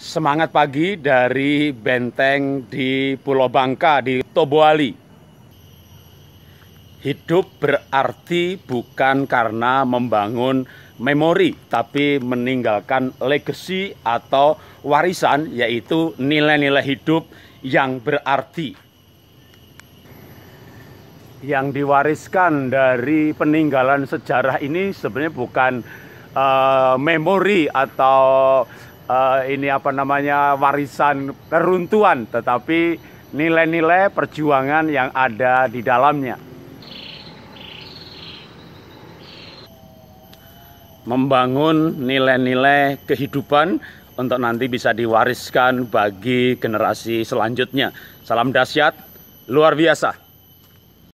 semangat pagi dari benteng di Pulau Bangka di Toboali. Hidup berarti bukan karena membangun memori, tapi meninggalkan legacy atau warisan, yaitu nilai-nilai hidup yang berarti. Yang diwariskan dari peninggalan sejarah ini sebenarnya bukan uh, memori atau Eh, ini apa namanya warisan keruntuhan, tetapi nilai-nilai perjuangan yang ada di dalamnya. Membangun nilai-nilai kehidupan untuk nanti bisa diwariskan bagi generasi selanjutnya. Salam dahsyat, luar biasa.